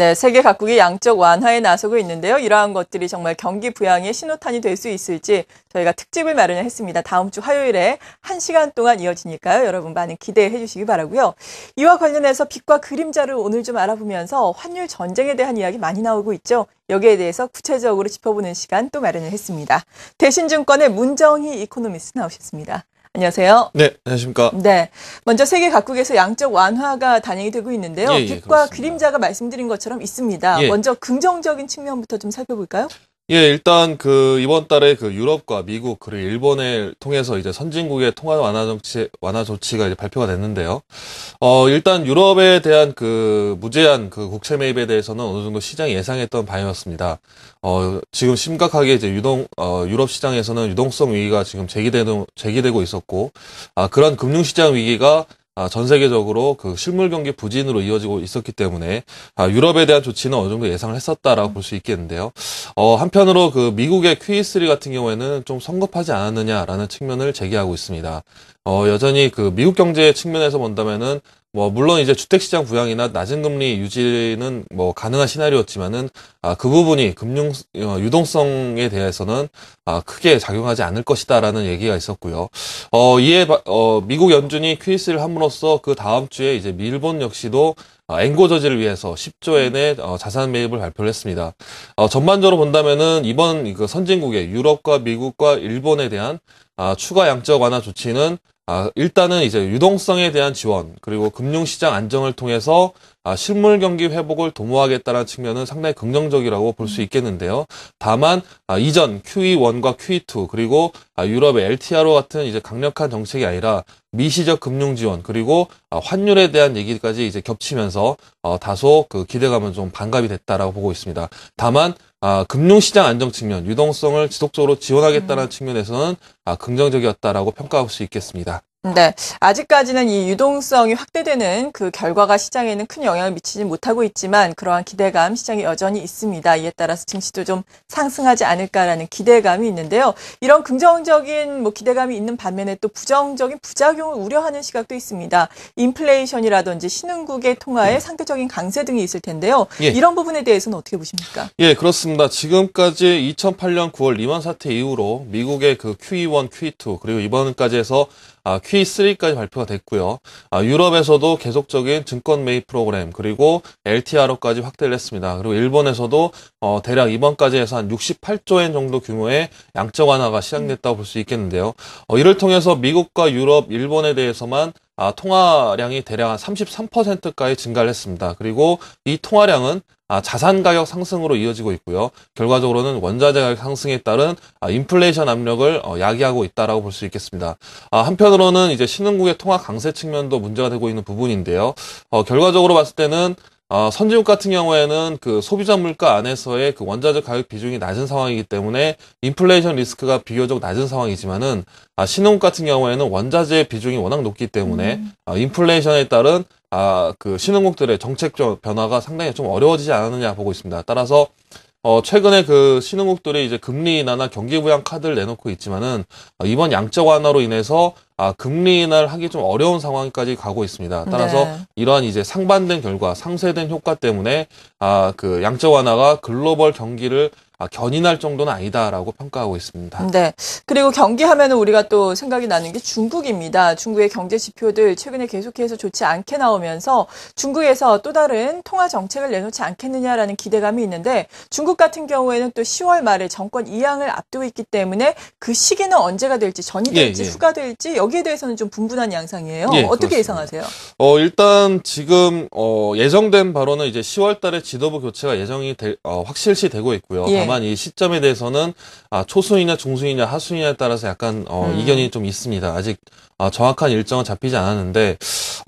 네, 세계 각국이 양적 완화에 나서고 있는데요. 이러한 것들이 정말 경기 부양의 신호탄이 될 수 있을지 저희가 특집을 마련했습니다. 다음 주 화요일에 1시간 동안 이어지니까요. 여러분 많은 기대해 주시기 바라고요. 이와 관련해서 빛과 그림자를 오늘 좀 알아보면서 환율 전쟁에 대한 이야기 많이 나오고 있죠. 여기에 대해서 구체적으로 짚어보는 시간 또 마련을 했습니다. 대신증권의 문정희 이코노미스 나오셨습니다. 안녕하세요. 네, 안녕하십니까. 네. 먼저 세계 각국에서 양적 완화가 단행이 되고 있는데요. 예, 예, 빛과 그렇습니다. 그림자가 말씀드린 것처럼 있습니다. 예. 먼저 긍정적인 측면부터 좀 살펴볼까요? 예, 일단 그 이번 달에 그 유럽과 미국 그리고 일본을 통해서 이제 선진국의 통화 완화 정치 완화 조치가 이제 발표가 됐는데요. 어, 일단 유럽에 대한 그 무제한 그 국채 매입에 대해서는 어느 정도 시장이 예상했던 바었습니다 어, 지금 심각하게 이제 유동 어, 유럽 시장에서는 유동성 위기가 지금 제기되 제기되고 있었고 아, 그런 금융 시장 위기가 아, 전 세계적으로 그 실물 경기 부진으로 이어지고 있었기 때문에 아, 유럽에 대한 조치는 어느 정도 예상을 했었다라고 볼 수 있겠는데요. 어, 한편으로 그 미국의 QE3 같은 경우에는 좀 성급하지 않았느냐라는 측면을 제기하고 있습니다. 어, 여전히 그 미국 경제 측면에서 본다면은 뭐 물론 이제 주택시장 부양이나 낮은 금리 유지는 뭐 가능한 시나리오였지만은 아, 그 부분이 금융 어, 유동성에 대해서는 아, 크게 작용하지 않을 것이다라는 얘기가 있었고요. 어, 이에 어, 미국 연준이 q e 를 함으로써 그 다음 주에 이제 일본 역시도 아, 앵고 저지를 위해서 10조엔의 어, 자산 매입을 발표를 했습니다. 어, 전반적으로 본다면은 이번 그 선진국의 유럽과 미국과 일본에 대한 아, 추가 양적 완화 조치는 아, 일단은 이제 유동성에 대한 지원 그리고 금융시장 안정을 통해서 아, 실물 경기 회복을 도모하겠다는 측면은 상당히 긍정적이라고 볼 수 있겠는데요. 다만 아, 이전 QE1과 QE2 그리고 아, 유럽의 LTRO 같은 이제 강력한 정책이 아니라 미시적 금융 지원 그리고 아, 환율에 대한 얘기까지 이제 겹치면서 어, 다소 그 기대감은 좀 반감이 됐다라고 보고 있습니다. 다만 아, 금융시장 안정 측면, 유동성을 지속적으로 지원하겠다는 음. 측면에서는 아, 긍정적이었다라고 평가할 수 있겠습니다. 네. 아직까지는 이 유동성이 확대되는 그 결과가 시장에는 큰 영향을 미치지 못하고 있지만 그러한 기대감 시장에 여전히 있습니다. 이에 따라서 증시도 좀 상승하지 않을까라는 기대감이 있는데요. 이런 긍정적인 뭐 기대감이 있는 반면에 또 부정적인 부작용을 우려하는 시각도 있습니다. 인플레이션이라든지 신흥국의 통화에 네. 상대적인 강세 등이 있을 텐데요. 예. 이런 부분에 대해서는 어떻게 보십니까? 예, 그렇습니다. 지금까지 2008년 9월 리만 사태 이후로 미국의 그 QE1, QE2 그리고 이번까지 해서 Q3까지 아, 발표가 됐고요. 아, 유럽에서도 계속적인 증권 매입 프로그램 그리고 LTRO까지 확대를 했습니다. 그리고 일본에서도 어, 대략 이번까지 해서 한 68조 엔 정도 규모의 양적 완화가 시작됐다고 볼 수 있겠는데요. 어, 이를 통해서 미국과 유럽, 일본에 대해서만 아, 통화량이 대략 한 33%가에 증가를 했습니다. 그리고 이 통화량은 아, 자산 가격 상승으로 이어지고 있고요. 결과적으로는 원자재 가격 상승에 따른 아, 인플레이션 압력을 어, 야기하고 있다라고 볼 수 있겠습니다. 아, 한편으로는 이제 신흥국의 통화 강세 측면도 문제가 되고 있는 부분인데요. 어, 결과적으로 봤을 때는 어, 선진국 같은 경우에는 그 소비자 물가 안에서의 그 원자재 가격 비중이 낮은 상황이기 때문에 인플레이션 리스크가 비교적 낮은 상황이지만은 아, 신혼국 같은 경우에는 원자재 비중이 워낙 높기 때문에 음. 아, 인플레이션에 따른 아, 그 신혼국들의 정책 적 변화가 상당히 좀 어려워지지 않았느냐 보고 있습니다. 따라서 어, 최근에 그 신흥국들이 이제 금리 인하나 경기 부양 카드를 내놓고 있지만은 어, 이번 양적 완화로 인해서 아, 금리 인하를 하기 좀 어려운 상황까지 가고 있습니다. 따라서 네. 이러한 이제 상반된 결과, 상쇄된 효과 때문에 아, 그 양적 완화가 글로벌 경기를 아, 견인할 정도는 아니다라고 평가하고 있습니다. 네. 그리고 경기하면 우리가 또 생각이 나는 게 중국입니다. 중국의 경제 지표들 최근에 계속해서 좋지 않게 나오면서 중국에서 또 다른 통화 정책을 내놓지 않겠느냐라는 기대감이 있는데 중국 같은 경우에는 또 10월 말에 정권 이양을 앞두고 있기 때문에 그 시기는 언제가 될지 전이 예, 될지 예, 예. 후가 될지 여기 여기에 대해서는 좀 분분한 양상이에요. 예, 어떻게 그렇습니다. 예상하세요? 어, 일단 지금 어, 예정된 바로는 이제 10월 달에 지도부 교체가 예정이 되, 어, 확실시 되고 있고요. 예. 다만 이 시점에 대해서는 아, 초순이냐중순이냐하순이냐에 따라서 약간 어, 음. 이견이 좀 있습니다. 아직 아, 정확한 일정은 잡히지 않았는데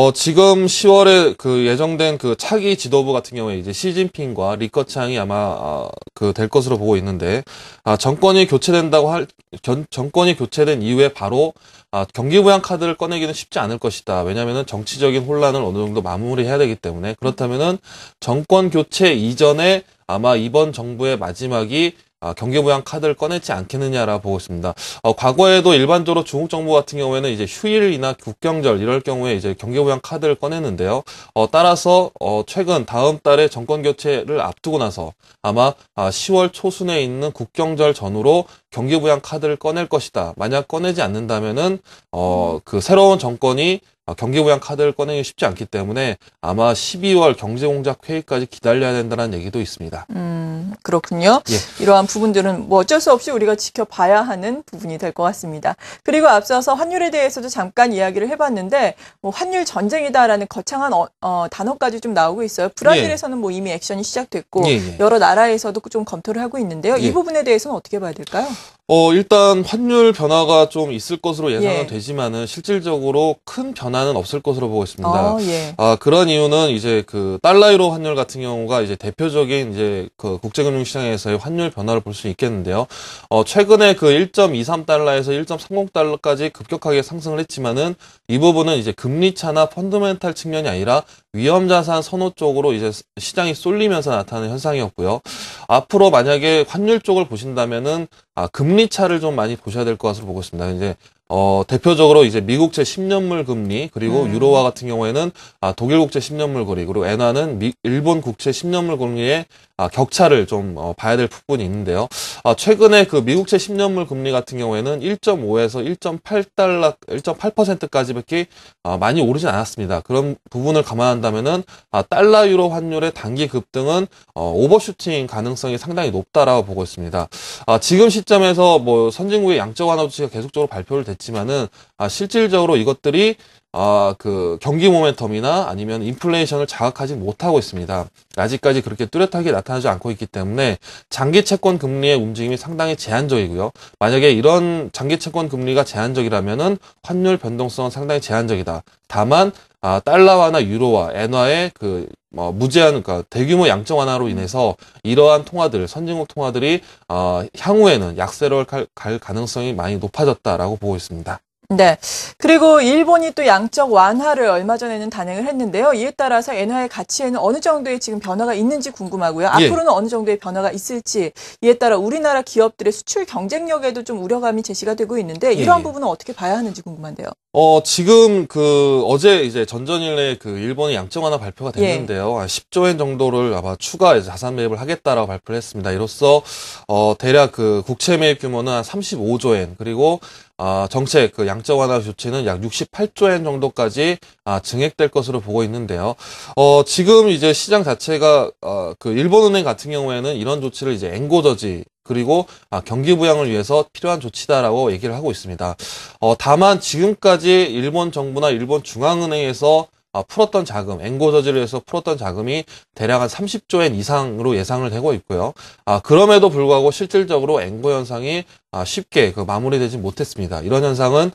어, 지금 10월에 그 예정된 그 차기 지도부 같은 경우에 이제 시진핑과 리커창이 아마 어, 아, 그될 것으로 보고 있는데 아, 정권이 교체된다고 할 견, 정권이 교체된 이후에 바로 아, 경기 부양 카드를 꺼내기는 쉽지 않을 것이다. 왜냐하면 정치적인 혼란을 어느 정도 마무리해야 되기 때문에 그렇다면은 정권 교체 이전에 아마 이번 정부의 마지막이 아, 경기 부양 카드를 꺼내지 않겠느냐라 고 보고 있습니다. 어, 과거에도 일반적으로 중국 정부 같은 경우에는 이제 휴일이나 국경절 이럴 경우에 이제 경기 부양 카드를 꺼냈는데요 어, 따라서 어, 최근 다음 달에 정권 교체를 앞두고 나서 아마 아, 10월 초순에 있는 국경절 전후로 경기 부양 카드를 꺼낼 것이다. 만약 꺼내지 않는다면은 어, 그 새로운 정권이 아, 경기 부양 카드를 꺼내기 쉽지 않기 때문에 아마 12월 경제공작 회의까지 기다려야 된다는 얘기도 있습니다. 음, 그렇군요. 예. 이러한 부분들은 뭐 어쩔 수 없이 우리가 지켜봐야 하는 부분이 될 것 같습니다. 그리고 앞서서 환율에 대해서도 잠깐 이야기를 해봤는데 뭐 환율 전쟁이다라는 거창한 어, 어, 단어까지 좀 나오고 있어요. 브라질에서는 예. 뭐 이미 액션이 시작됐고 예, 예, 여러 나라에서도 좀 검토를 하고 있는데요. 이 예. 부분에 대해서는 어떻게 봐야 될까요? 어, 일단 환율 변화가 좀 있을 것으로 예상은 예. 되지만은 실질적으로 큰 변화 변화는 없을 것으로 보고 있습니다. 아, 예. 아, 그런 이유는 이제 그 달러 유로 환율 같은 경우가 이제 대표적인 이제 그 국제금융 시장에서의 환율 변화를 볼 수 있겠는데요. 어, 최근에 그 1.23달러에서 1.30달러까지 급격하게 상승을 했지만은 이 부분은 이제 금리 차나 펀드멘탈 측면이 아니라 위험 자산 선호 쪽으로 이제 시장이 쏠리면서 나타나는 현상이었고요. 앞으로 만약에 환율 쪽을 보신다면은 아, 금리 차를 좀 많이 보셔야 될 것으로 보고 있습니다. 이제 어, 대표적으로 이제 미국채 10년물 금리, 그리고 음. 유로화 같은 경우에는 아, 독일 국채 10년물 거리 그리고 엔화는 일본 국채 10년물 금리의 아, 격차를 좀 어, 봐야 될 부분이 있는데요. 아, 최근에 그 미국채 10년물 금리 같은 경우에는 1.5에서 1.8달러, 1.8%까지밖에 아, 많이 오르지 않았습니다. 그런 부분을 감안한다면은 아, 달러 유로 환율의 단기 급등은 어, 오버슈팅 가능성이 상당히 높다라고 보고 있습니다. 아, 지금 시점에서 뭐 선진국의 양적 완화 조치가 계속적으로 발표를 됐 됐지만은 아, 실질적으로 이것들이 아, 그 경기 모멘텀이나 아니면 인플레이션을 자극하지 못하고 있습니다. 아직까지 그렇게 뚜렷하게 나타나지 않고 있기 때문에 장기 채권 금리의 움직임이 상당히 제한적이고요. 만약에 이런 장기 채권 금리가 제한적이라면은 환율 변동성은 상당히 제한적이다. 다만 아, 달러화나 유로화, 엔화의 그 뭐, 무제한 그러니까 대규모 양적 완화로 음. 인해서 이러한 통화들, 선진국 통화들이 어, 향후에는 약세로 갈, 갈 가능성이 많이 높아졌다라고 보고 있습니다. 네. 그리고 일본이 또 양적 완화를 얼마 전에는 단행을 했는데요. 이에 따라서 엔화의 가치에는 어느 정도의 지금 변화가 있는지 궁금하고요. 예. 앞으로는 어느 정도의 변화가 있을지 이에 따라 우리나라 기업들의 수출 경쟁력에도 좀 우려감이 제시가 되고 있는데 예, 이러한 예. 부분은 어떻게 봐야 하는지 궁금한데요. 어, 지금 그 어제 이제 전전일에 그 일본의 양적 완화 발표가 예. 됐는데요. 예. 10조 엔 정도를 아마 추가 자산 매입을 하겠다라고 발표를 했습니다. 이로써 어, 대략 그 국채 매입 규모는 한 35조 엔 그리고 아, 정책 그 양적 완화 조치는 약 68조 엔 정도까지 아, 증액될 것으로 보고 있는데요. 어, 지금 이제 시장 자체가 어, 그 일본은행 같은 경우에는 이런 조치를 이제 앵고저지 그리고 아, 경기 부양을 위해서 필요한 조치다라고 얘기를 하고 있습니다. 어, 다만 지금까지 일본 정부나 일본 중앙은행에서 아, 풀었던 자금, 앵고저지를 해서 풀었던 자금이 대략 한 30조엔 이상으로 예상을 되고 있고요. 아, 그럼에도 불구하고 실질적으로 앵고 현상이 아, 쉽게 그 마무리되지 못했습니다. 이런 현상은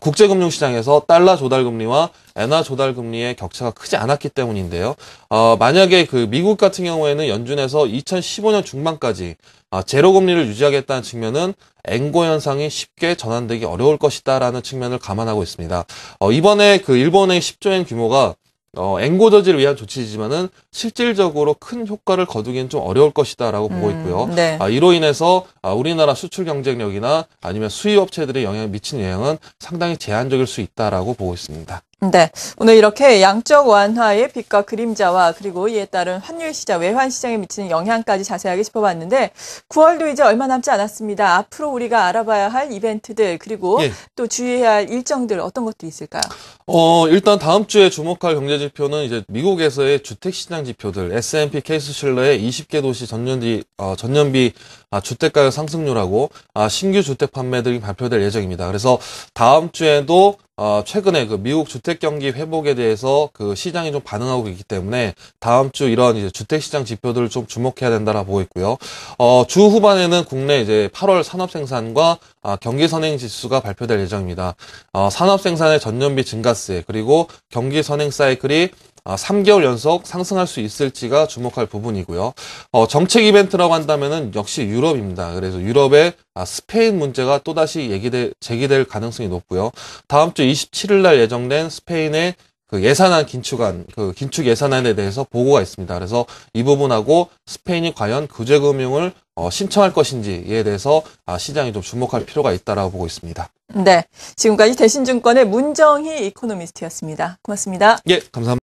국제금융시장에서 달러 조달금리와 엔화 조달금리의 격차가 크지 않았기 때문인데요. 어, 만약에 그 미국 같은 경우에는 연준에서 2015년 중반까지 아, 제로 금리를 유지하겠다는 측면은 앵고 현상이 쉽게 전환되기 어려울 것이다라는 측면을 감안하고 있습니다. 어, 이번에 그 일본의 10조엔 규모가 어, 앵고 저지를 위한 조치지만은 이 실질적으로 큰 효과를 거두기는 좀 어려울 것이다라고 음, 보고 있고요. 네. 아, 이로 인해서 아, 우리나라 수출 경쟁력이나 아니면 수입 업체들의 영향을 미친 영향은 상당히 제한적일 수 있다라고 보고 있습니다. 네. 오늘 이렇게 양적 완화의 빛과 그림자와 그리고 이에 따른 환율 시장, 외환 시장에 미치는 영향까지 자세하게 짚어봤는데 9월도 이제 얼마 남지 않았습니다. 앞으로 우리가 알아봐야 할 이벤트들 그리고 예. 또 주의해야 할 일정들 어떤 것도 있을까요? 어, 일단 다음 주에 주목할 경제 지표는 이제 미국에서의 주택 시장 지표들 S&P 케이스 실러의 20개 도시 전년비 어, 전년비 아, 주택가격 상승률하고 아, 신규 주택 판매 들이 발표될 예정입니다. 그래서 다음 주에도 어, 최근에 그 미국 주택 경기 회복에 대해서 그 시장이 좀 반응하고 있기 때문에 다음 주 이런 이제 주택 시장 지표들을 좀 주목해야 된다라고 보고 있고요. 어, 주 후반에는 국내 이제 8월 산업 생산과 아, 경기 선행 지수가 발표될 예정입니다. 어, 산업 생산의 전년비 증가세 그리고 경기 선행 사이클이 3개월 아, 연속 상승할 수 있을지가 주목할 부분이고요. 어, 정책 이벤트라고 한다면 역시 유럽입니다. 그래서 유럽의 아, 스페인 문제가 또다시 얘기될, 제기될 가능성이 높고요. 다음 주 27일 날 예정된 스페인의 그 예산안 긴축안, 그 긴축 예산안에 대해서 보고가 있습니다. 그래서 이 부분하고 스페인이 과연 구제금융을 어, 신청할 것인지에 대해서 아, 시장이 좀 주목할 필요가 있다라고 보고 있습니다. 네. 지금까지 대신증권의 문정희 이코노미스트였습니다. 고맙습니다. 예, 감사합니다.